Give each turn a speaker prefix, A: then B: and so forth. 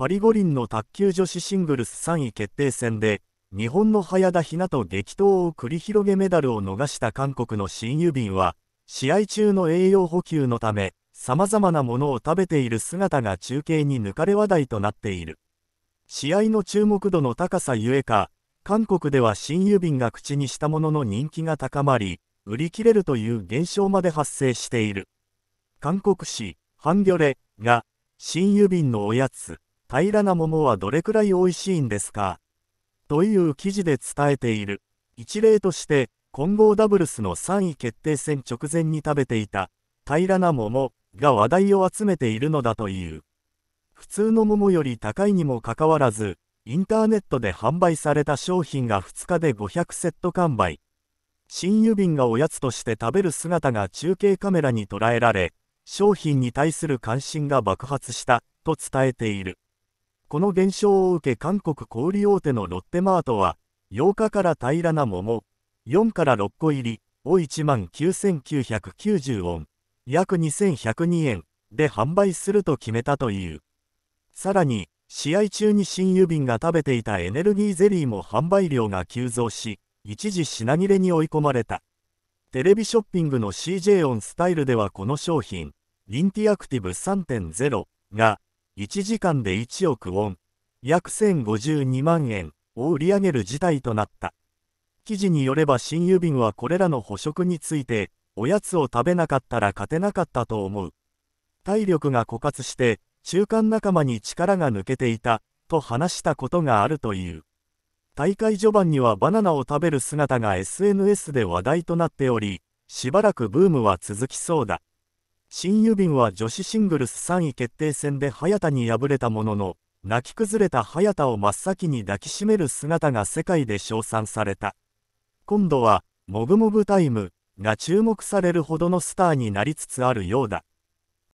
A: パリ五輪の卓球女子シングルス3位決定戦で、日本の早田ひなと激闘を繰り広げメダルを逃した韓国の新郵便は、試合中の栄養補給のため、様々なものを食べている姿が中継に抜かれ話題となっている。試合の注目度の高さゆえか、韓国では新郵便が口にしたものの人気が高まり、売り切れるという現象まで発生している。韓国紙、ハンギョレが、新郵便のおやつ、平らな桃はどれくらい美味しいんですかという記事で伝えている。一例として、混合ダブルスの3位決定戦直前に食べていた平らな桃が話題を集めているのだという。普通の桃より高いにもかかわらず、インターネットで販売された商品が2日で500セット完売。新郵便がおやつとして食べる姿が中継カメラに捉えられ、商品に対する関心が爆発したと伝えている。この現象を受け韓国小売大手のロッテマートは、8日から平らな桃、4から6個入り、を1万9990ウォン、約2102円で販売すると決めたという。さらに、試合中に新郵便が食べていたエネルギーゼリーも販売量が急増し、一時品切れに追い込まれた。テレビショッピングの CJ オンスタイルではこの商品、リンティアクティブ3.0が1時間で1億ウォン、約1052万円を売り上げる事態となった。記事によれば新郵便はこれらの捕食について、おやつを食べなかったら勝てなかったと思う。体力が枯渇して、中間仲間に力が抜けていた、と話したことがあるという。大会序盤にはバナナを食べる姿が SNS で話題となっており、しばらくブームは続きそうだ。新郵便は女子シングルス3位決定戦で早田に敗れたものの、泣き崩れた早田を真っ先に抱きしめる姿が世界で称賛された。今度は、もぐもぐタイムが注目されるほどのスターになりつつあるようだ。